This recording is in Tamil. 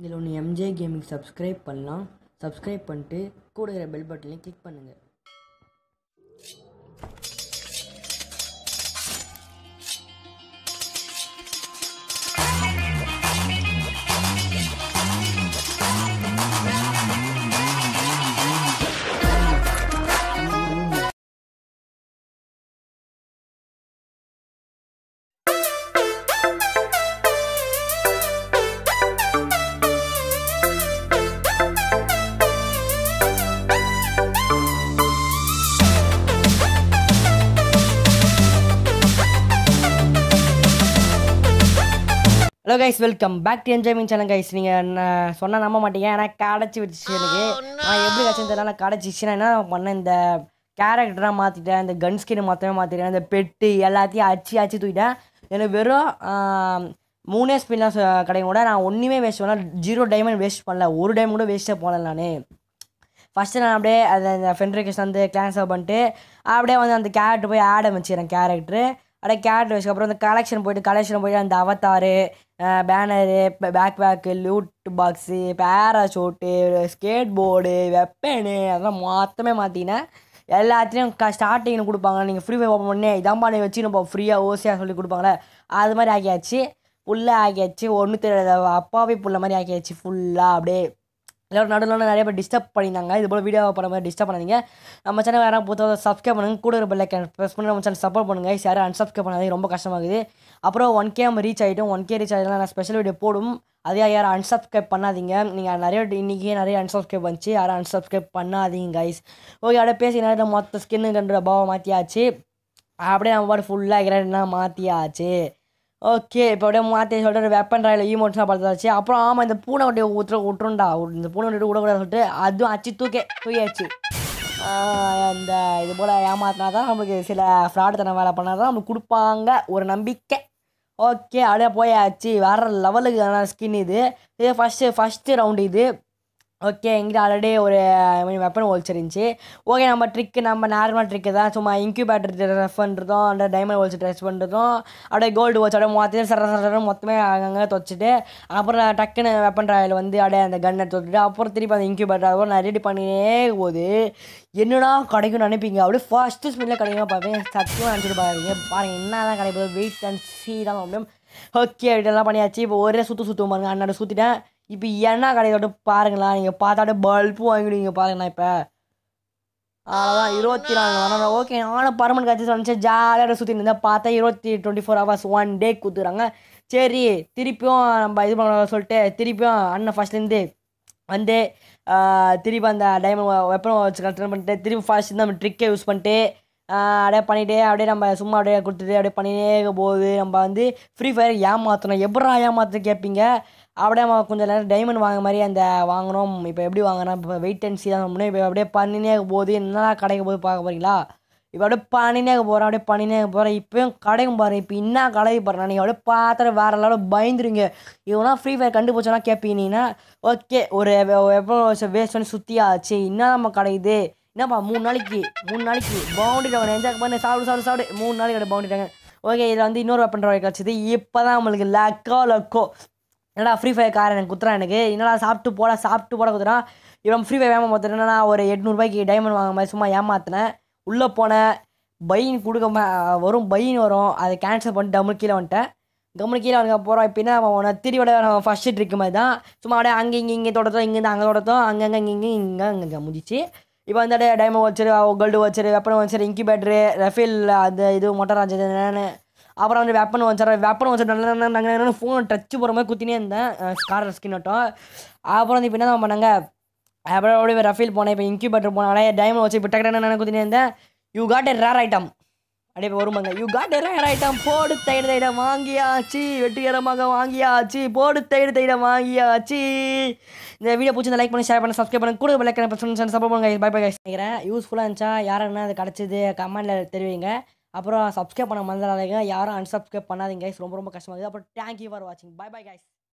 இதில் ஒன்று எம்ஜே கேமிங் சப்ஸ்க்ரைப் பண்ணலாம் சப்ஸ்க்ரைப் பண்ணிட்டு கூட இருக்கிற பெல் பட்டனையும் கிளிக் பண்ணுங்கள் hello guys welcome back to MJ gaming channel guys நீங்கள் நான் சொன்னால் நம்ப மாட்டீங்க ஏன்னா கடைச்சி வச்சு எனக்கு oh, நான் எப்படி கடைச்சி தெரியல நான் கடைச்சிச்சு நான் என்ன பண்ணேன் இந்த கேரக்டராக மாற்றிட்டேன் இந்த கன் ஸ்கின் மொத்தமே மாற்றிட்டேன் இந்த பெட்டு எல்லாத்தையும் அச்சு அச்சு தூக்கிட்டேன் எனக்கு வெறும் மூணே ஸ்பின்லாம் கடையும் கூட நான் ஒன்றுமே வேஸ்ட் பண்ணல ஜீரோ டைமண்ட் வேஸ்ட் பண்ணல ஒரு டைம் கூட வேஸ்ட்டாக போகல நான் ஃபஸ்ட்டு நான் அப்படியே அந்த ஃப்ரெண்ட் ரிக்வெஸ்ட் வந்து கிளான்ஸ் பண்ணிட்டு அப்படியே வந்து அந்த கேரக்டர் போய் ஆட் வச்சுக்கிறேன் கேரக்டரு அப்படியே கேட் ரஷ்க்கு அப்புறம் அந்த கலெக்ஷன் போயிட்டு கலெக்ஷன் போயிட்டு அந்த avatar banner bag bag loot box parachute skateboard weapon அதெல்லாம் மொத்தமே மாற்றினேன் எல்லாத்துலேயும் க ஸ்டார்டிங்னு கொடுப்பாங்க நீங்கள் ஃப்ரீ ஃபயர் ஓப்பன் பண்ணி இதான் நீ வச்சு நம்ம ஃப்ரீயாக ஓசியாக சொல்லி கொடுப்பாங்களே அது மாதிரி ஆக்கியாச்சு ஃபுல்லாக ஆக்கியாச்சு ஒன்று தெரியாத அப்பாவே புள்ள மாதிரி ஆக்கியாச்சு ஃபுல்லாக அப்படியே எல்லோரும் நடுவில் நிறைய பேர் டிஸ்டர்ப் பண்ணியிருந்தாங்க இது போல் வீடியோ பண்ண மாதிரி டிஸ்டர்ப் பண்ணாதீங்க நம்ம சேனல் யாரும் பொறுத்தவரை சப்ஸ்கிரைப் பண்ணுங்கள் கூட ஒரு பெல்லைக்கன் ப்ரெஸ் பண்ணி நம்ம சேனல் சப்போர்ட் பண்ணுங்கள் யாரும் அன்சப்ஸ்கிரைப் பண்ணாதீங்க ரொம்ப கஷ்டமாகுது அப்புறம் ஒன் கே நம்ம ரீச் ஆகிட்டோம் ஒன் கே ரீச் ஆகிட்டா நான் ஸ்பெஷல் வீடியோ போடும் அதே யாரும் அன்சப்ஸ்கிரைப் பண்ணாதீங்க நீங்கள் நிறைய இன்றைக்கே நிறைய அன்சப்ஸ்கிரைப் வந்துச்சு யாரும் அன்சப்ஸ்கிரைப் பண்ணாதீங்க கைஸ் ஓகே அப்படியே பேசி நேரத்தில் மொத்த ஸ்கின்னு கண்டு பாவம் மாற்றியாச்சு அப்படியே நம்ம பாட்டு ஃபுல்லாக கிரேட்னா மாற்றியாச்சு ஓகே இப்போ அப்படியே மாற்றி சொல்லிட்டு ஒரு வெப்பன் ராயில் ஈமோட்ஸ்லாம் பார்த்தாச்சு அப்புறம் ஆமாம் இந்த பூனை வட்டி ஊற்ற விட்டுருண்டா இந்த பூனை வட்டி விடக்கூடாதுன்னு சொல்லிட்டு அதுவும் அச்சு தூக்கே தூக்கியாச்சு அந்த இது போல் ஏமாத்தினா தான் நமக்கு சில ஃப்ராடு தன வேலை பண்ணால் தான் நம்மளுக்கு கொடுப்பாங்க ஒரு நம்பிக்கை ஓகே அப்படியே போயாச்சு வேறு லெவலுக்கு ஸ்கின் இது இது ஃபஸ்ட்டு ஃபஸ்ட்டு ரவுண்டு இது ஓகே எங்கிட்ட ஆல்ரெடி ஒரு வெப்பன் ஹோல்ஸ் இருந்துச்சு ஓகே நம்ம ட்ரிக்கு நம்ம நார்மல் ட்ரிக்கு தான் சும்மா இன்க்யூபேட்டர் ட்ரெஸ் பண்ணுறதும் அந்த டைமண்ட் ஹோல்ஸ் ட்ரெஸ் பண்ணுறதும் அப்படியே கோல்டு ஹோல்ஸ் அப்படியே மொத்தத்தையும் சர சர மொத்தமே அங்கங்கே தொச்சிட்டு அப்புறம் டக்குன்னு வெப்பன் ட்ராயில் வந்து அப்படியே அந்த கன்னை தொட்டுட்டு அப்புறம் திருப்பி அந்த இன்க்யூபேட்டர் அதுவும் நான் ரெடி பண்ணினே போது என்னடா கிடைக்கும்னு நினைப்பீங்க அப்படியே ஃபஸ்ட்டு ஸ்பீடில் கிடைக்குமா பார்ப்பேன் சத்தியமாக நினச்சிட்டு பாருங்க பாருங்கள் என்ன தான் கிடைப்பது வெயிட் அண்ட் சீ தான் ஓகே இதெல்லாம் பண்ணியாச்சு இப்போ ஒரே சுற்று சுற்றுவோம் பாருங்க அண்ணாட சுற்றிட்டேன் இப்போ என்ன கிடையாது பாருங்களேன் நீங்கள் பார்த்தாட்டு பல்பு வாங்கிடுவீங்க பாருங்கண்ணா இப்போ அதான் இருபத்தி நாலு வரணும் ஓகே நானும் பர்மனெண்ட் கட்சி சொன்னிச்சு ஜாலியாக சுற்றி இருந்தேன் பார்த்தா இருபத்தி twenty four hours one day கொடுத்துறாங்க சரி திருப்பியும் நம்ம இது பண்ண சொல்லிட்டு திருப்பியும் அண்ணன் ஃபஸ்ட்லேருந்து வந்து திருப்பி அந்த டைமண்ட் வெப்பன் வச்சு கலெக்ட் பண்ணிட்டு திருப்பி ஃபஸ்ட் நம்ம ட்ரிக்கை யூஸ் பண்ணிட்டு அப்படியே பண்ணிகிட்டே அப்படியே நம்ம சும்மா அப்படியே கொடுத்துட்டு அப்படியே பண்ணிட்டே போகுது நம்ம வந்து ஃப்ரீ ஃபயர் ஏமாற்றணும் எப்படா ஏமாற்ற கேட்பீங்க அப்படியே அவன் கொஞ்சம் நேரம் டைமண்ட் வாங்க மாதிரி அந்த வாங்கினோம் இப்போ எப்படி வாங்கினா இப்போ வெயிட் அண்ட் சி தான் இப்போ அப்படியே பண்ணினே போகுது என்னடா கடைக்கு போய் பார்க்க போகிறீங்களா இப்போ அப்படியே பண்ணினே போகிறேன் அப்படியே பண்ணினே போகிறேன் இப்போயும் கடைக்கும் பாரு இப்போ என்ன கடைக்கு போகிறேன் நீங்கள் அப்படியே பார்த்துட்டு வேறு லெவலில் பயந்துருங்க இவனா ஃப்ரீ ஃபயர் கண்டுபிடிச்சோன்னா கேட்பீங்கன்னா ஓகே ஒரு எவ்வளோ வேஸ்ட் பண்ணி சுற்றியாச்சு இன்னும் நம்ம கடையுது என்னப்பா மூணு நாளைக்கு மூணு நாளைக்கு பவுண்டரி டவன் என்ஜாய் பண்ணி சாப்பிடு சாப்பிடு சாப்பிடு மூணு நாளைக்கு பவுண்டி டவன் ஓகே இதில் வந்து இன்னொரு வெப்பன் ட்ராய் கிடச்சிது இப்போ தான் நம்மளுக்கு லக்கோ லக்கோ என்னடா ஃப்ரீ ஃபயர் கார் எனக்கு குத்துறான் எனக்கு என்னடா சாப்பிட்டு போட சாப்பிட்டு போட குத்துறான் இவன் ஃப்ரீ ஃபயர் ஏமாத்துறேன் நான் ஒரு எட்நூறுபாய்க்கு டைமண்ட் வாங்க மாதிரி சும்மா ஏமாத்தினேன் உள்ளே போனேன் பையன் கொடுக்க வரும் பையன் வரும் அதை கேன்சல் பண்ணிட்டு டபுள் கீழே வந்துட்டேன் கம்முனு கீழே அவங்க போகிறோம் எப்படின்னா அவன் திருவிட நம்ம ஷீட் ட்ரிக்கு மாதிரி தான் சும்மா அப்படியே அங்கே இங்கே இங்கே தொடர்த்தோம் இங்கேருந்து அங்கே தொடர்த்தோம் அங்கங்கே இங்கே இங்கே இங்கே அங்கே முடிச்சு இப்போ வந்து டைமண்ட் வச்சரு கோல்டு வச்சரு வெப்பன் வச்சரு இன்குபேட்டரு ரஃபேல் அது இது மொட்டர் ராஜன் என்னென்னு அப்புறம் வந்து வெப்பன் வச்சார் வெப்பன் வச்சுட்டு ஃபோன் டச்சு போகிற மாதிரி குத்தினே இருந்தேன் ஸ்கார் ஸ்கின் ஆட்டம் அப்புறம் வந்து இப்போ என்ன தான் பண்ணாங்க அப்புறம் அப்படியே ரஃபீல் போனேன் இப்போ இன்க்யூபேட்டர் போனாலே டைமண்ட் வச்சு இப்போ டக்கு குத்தினே இருந்தேன் you got a rare item அப்படியே வருமாங்க யூ காட் ரேர் ஐட்டம் போடு தைடு தைடம் வாங்கியாச்சு வெற்றிகரமாக வாங்கியாச்சு போடு தைடு தைடம் வாங்கியாச்சு இந்த வீடியோ பிடிச்சி லைக் பண்ணி ஷேர் பண்ணி சப்ஸ்கிரைப் பண்ணி கூட லைக் பண்ணி சப்போர்ட் பண்ணுங்க பை பை நினைக்கிறேன் யூஸ்ஃபுல்லாக இருந்துச்சா என்ன அது கிடச்சிது கமெண்ட்டில் தெரிவிங்க அப்புறம் சப்ஸ்கிரைப் பண்ண மறந்துடாதீங்க யாரும் அன்சப்ஸ்கிரைப் பண்ணாதீங்க ரொம்ப ரொம்ப கஷ்டமாக இருக்குது அப்புறம் தேங்க்யூ ஃபார் வாட்சிங் பை பை கைஸ்